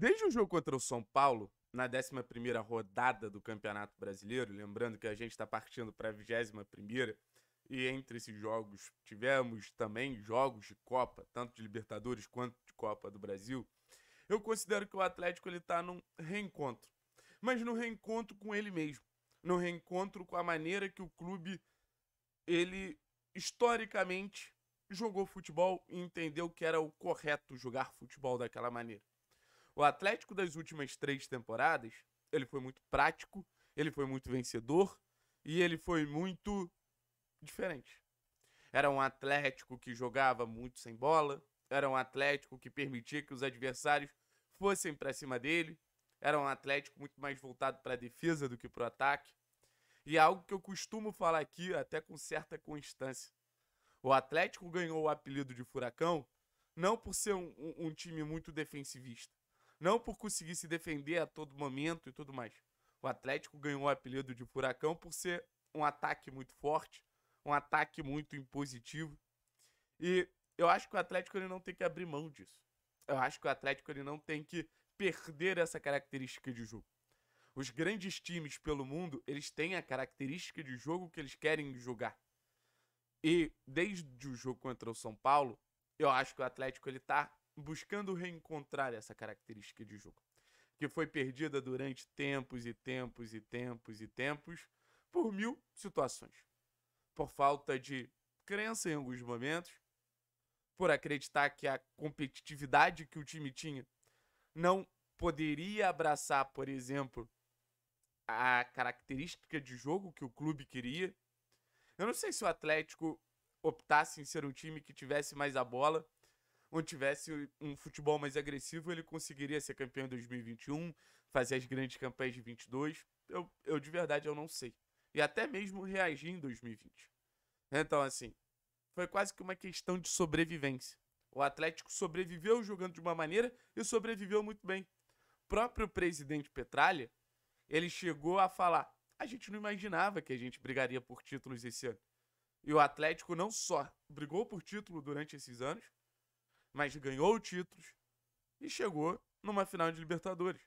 Desde o jogo contra o São Paulo, na 11 rodada do Campeonato Brasileiro, lembrando que a gente está partindo para a 21 e entre esses jogos tivemos também jogos de Copa, tanto de Libertadores quanto de Copa do Brasil, eu considero que o Atlético ele está num reencontro. Mas no reencontro com ele mesmo, no reencontro com a maneira que o clube ele historicamente jogou futebol e entendeu que era o correto jogar futebol daquela maneira. O Atlético das últimas três temporadas, ele foi muito prático, ele foi muito vencedor e ele foi muito diferente. Era um Atlético que jogava muito sem bola, era um Atlético que permitia que os adversários fossem para cima dele, era um Atlético muito mais voltado para a defesa do que para o ataque. E é algo que eu costumo falar aqui, até com certa constância. O Atlético ganhou o apelido de Furacão não por ser um, um, um time muito defensivista, não por conseguir se defender a todo momento e tudo mais. O Atlético ganhou o apelido de Furacão por ser um ataque muito forte, um ataque muito impositivo. E eu acho que o Atlético ele não tem que abrir mão disso. Eu acho que o Atlético ele não tem que perder essa característica de jogo. Os grandes times pelo mundo, eles têm a característica de jogo que eles querem jogar. E desde o jogo contra o São Paulo, eu acho que o Atlético ele tá buscando reencontrar essa característica de jogo, que foi perdida durante tempos e tempos e tempos e tempos por mil situações. Por falta de crença em alguns momentos, por acreditar que a competitividade que o time tinha não poderia abraçar, por exemplo, a característica de jogo que o clube queria. Eu não sei se o Atlético optasse em ser um time que tivesse mais a bola, onde tivesse um futebol mais agressivo, ele conseguiria ser campeão em 2021, fazer as grandes campanhas de 22. Eu, eu de verdade eu não sei. E até mesmo reagir em 2020. Né? Então, assim, foi quase que uma questão de sobrevivência. O Atlético sobreviveu jogando de uma maneira e sobreviveu muito bem. O próprio presidente Petralha, ele chegou a falar: a gente não imaginava que a gente brigaria por títulos esse ano. E o Atlético não só brigou por título durante esses anos, mas ganhou títulos e chegou numa final de Libertadores,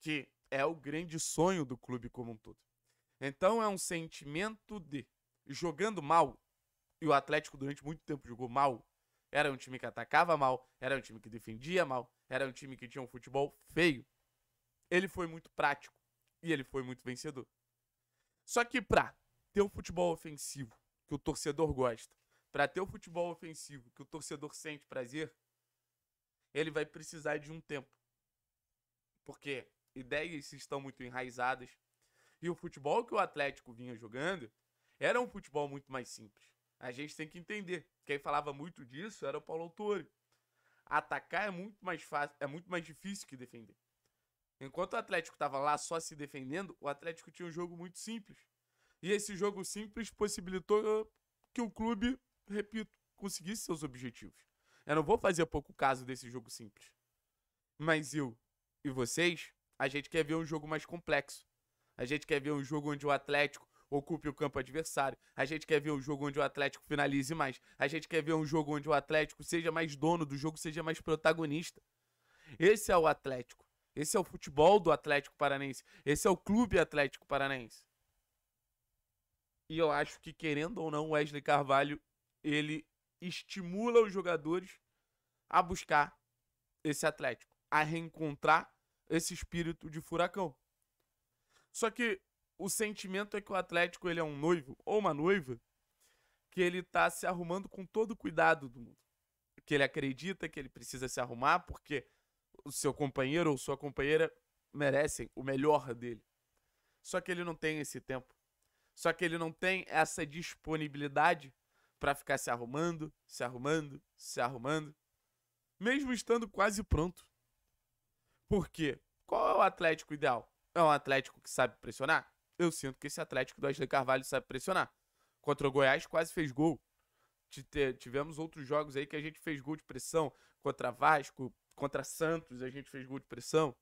que é o grande sonho do clube como um todo. Então é um sentimento de jogando mal, e o Atlético durante muito tempo jogou mal, era um time que atacava mal, era um time que defendia mal, era um time que tinha um futebol feio. Ele foi muito prático e ele foi muito vencedor. Só que pra ter um futebol ofensivo que o torcedor gosta, para ter o futebol ofensivo que o torcedor sente prazer, ele vai precisar de um tempo. Porque ideias estão muito enraizadas. E o futebol que o Atlético vinha jogando era um futebol muito mais simples. A gente tem que entender. Quem falava muito disso era o Paulo Autori. Atacar é muito mais fácil, é muito mais difícil que defender. Enquanto o Atlético estava lá só se defendendo, o Atlético tinha um jogo muito simples. E esse jogo simples possibilitou que o clube repito, conseguisse seus objetivos. Eu não vou fazer pouco caso desse jogo simples. Mas eu e vocês, a gente quer ver um jogo mais complexo. A gente quer ver um jogo onde o Atlético ocupe o campo adversário. A gente quer ver um jogo onde o Atlético finalize mais. A gente quer ver um jogo onde o Atlético seja mais dono do jogo, seja mais protagonista. Esse é o Atlético. Esse é o futebol do Atlético Paranaense. Esse é o clube Atlético Paranaense. E eu acho que, querendo ou não, Wesley Carvalho ele estimula os jogadores a buscar esse Atlético, a reencontrar esse espírito de furacão. Só que o sentimento é que o Atlético ele é um noivo ou uma noiva que ele tá se arrumando com todo o cuidado do mundo. Que ele acredita que ele precisa se arrumar porque o seu companheiro ou sua companheira merecem o melhor dele. Só que ele não tem esse tempo. Só que ele não tem essa disponibilidade para ficar se arrumando, se arrumando, se arrumando, mesmo estando quase pronto. Por quê? Qual é o Atlético ideal? É um Atlético que sabe pressionar? Eu sinto que esse Atlético do Ashley Carvalho sabe pressionar. Contra o Goiás quase fez gol. Tivemos outros jogos aí que a gente fez gol de pressão. Contra Vasco, contra Santos, a gente fez gol de pressão.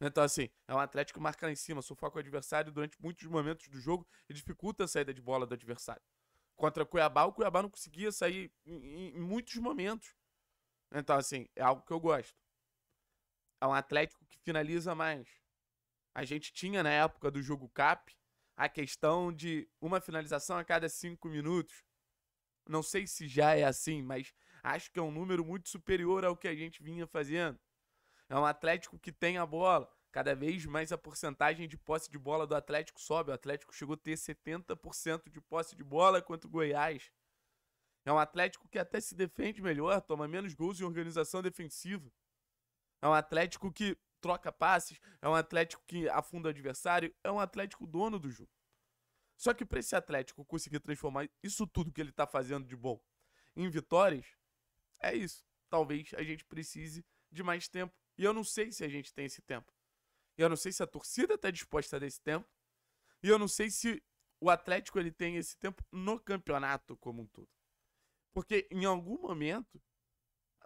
Então, assim, é um Atlético que marca lá em cima, sufoca o adversário durante muitos momentos do jogo e dificulta a saída de bola do adversário contra Cuiabá, o Cuiabá não conseguia sair em, em muitos momentos. Então, assim, é algo que eu gosto. É um Atlético que finaliza mais. A gente tinha na época do jogo CAP a questão de uma finalização a cada cinco minutos. Não sei se já é assim, mas acho que é um número muito superior ao que a gente vinha fazendo. É um Atlético que tem a bola, cada vez mais a porcentagem de posse de bola do Atlético sobe. O Atlético chegou a ter 70% de posse de bola contra o Goiás. É um Atlético que até se defende melhor, toma menos gols em organização defensiva. É um Atlético que troca passes, é um Atlético que afunda o adversário, é um Atlético dono do jogo. Só que para esse Atlético conseguir transformar isso tudo que ele está fazendo de bom em vitórias, é isso. Talvez a gente precise de mais tempo. E eu não sei se a gente tem esse tempo. Eu não sei se a torcida está disposta a dar esse tempo. E eu não sei se o Atlético ele tem esse tempo no campeonato como um todo. Porque em algum momento,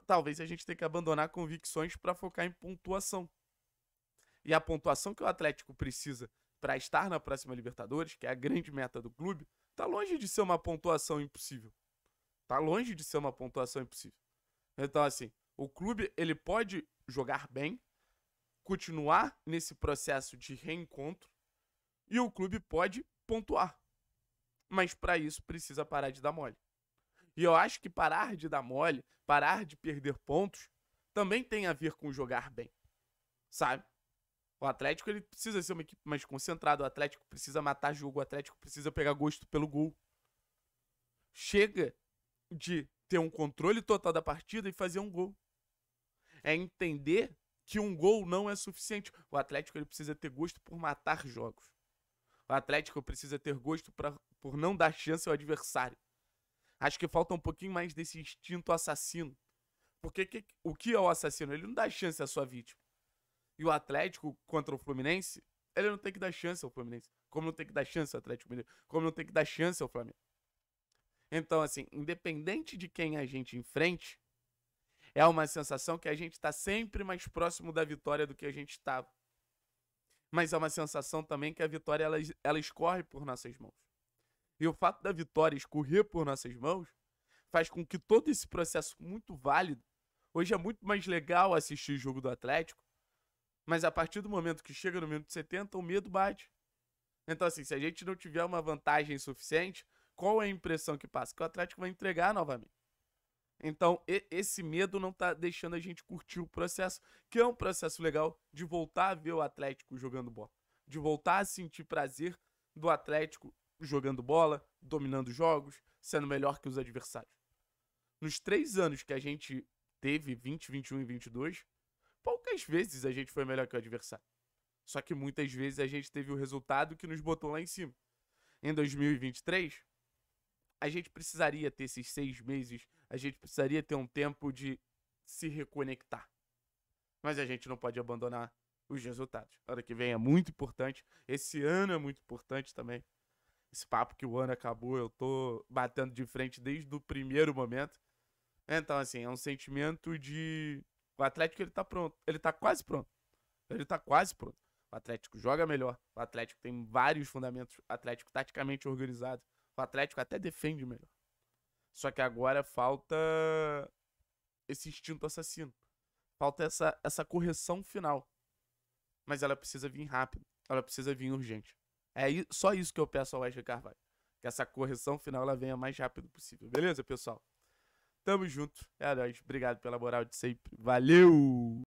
talvez a gente tenha que abandonar convicções para focar em pontuação. E a pontuação que o Atlético precisa para estar na próxima Libertadores, que é a grande meta do clube, tá longe de ser uma pontuação impossível. Tá longe de ser uma pontuação impossível. Então assim, o clube ele pode jogar bem, continuar nesse processo de reencontro e o clube pode pontuar. Mas para isso precisa parar de dar mole. E eu acho que parar de dar mole, parar de perder pontos, também tem a ver com jogar bem. Sabe? O Atlético ele precisa ser uma equipe mais concentrada, o Atlético precisa matar jogo, o Atlético precisa pegar gosto pelo gol. Chega de ter um controle total da partida e fazer um gol. É entender que um gol não é suficiente. O Atlético ele precisa ter gosto por matar jogos. O Atlético precisa ter gosto pra, por não dar chance ao adversário. Acho que falta um pouquinho mais desse instinto assassino. Porque que, o que é o assassino? Ele não dá chance à sua vítima. E o Atlético contra o Fluminense, ele não tem que dar chance ao Fluminense. Como não tem que dar chance ao Atlético Mineiro. Como não tem que dar chance ao Flamengo. Então, assim, independente de quem a gente enfrente, é uma sensação que a gente está sempre mais próximo da vitória do que a gente estava. Tá. Mas é uma sensação também que a vitória ela, ela escorre por nossas mãos. E o fato da vitória escorrer por nossas mãos faz com que todo esse processo muito válido. Hoje é muito mais legal assistir o jogo do Atlético, mas a partir do momento que chega no minuto 70, o medo bate. Então, assim, se a gente não tiver uma vantagem suficiente, qual é a impressão que passa? Que o Atlético vai entregar novamente. Então, esse medo não tá deixando a gente curtir o processo, que é um processo legal de voltar a ver o Atlético jogando bola, de voltar a sentir prazer do Atlético jogando bola, dominando jogos, sendo melhor que os adversários. Nos três anos que a gente teve, 20, 21 e 22, poucas vezes a gente foi melhor que o adversário. Só que muitas vezes a gente teve o resultado que nos botou lá em cima. Em 2023, a gente precisaria ter esses seis meses, a gente precisaria ter um tempo de se reconectar. Mas a gente não pode abandonar os resultados. Ano que vem é muito importante, esse ano é muito importante também. Esse papo que o ano acabou, eu tô batendo de frente desde o primeiro momento. Então, assim, é um sentimento de. O Atlético ele tá pronto. Ele tá quase pronto. Ele tá quase pronto. O Atlético joga melhor. O Atlético tem vários fundamentos. O Atlético taticamente organizado. O Atlético até defende melhor. Só que agora falta esse instinto assassino. Falta essa, essa correção final. Mas ela precisa vir rápido. Ela precisa vir urgente. É só isso que eu peço ao Wesley Carvalho. Que essa correção final ela venha mais rápido possível. Beleza, pessoal? Tamo junto. É nóis. Obrigado pela moral de sempre. Valeu!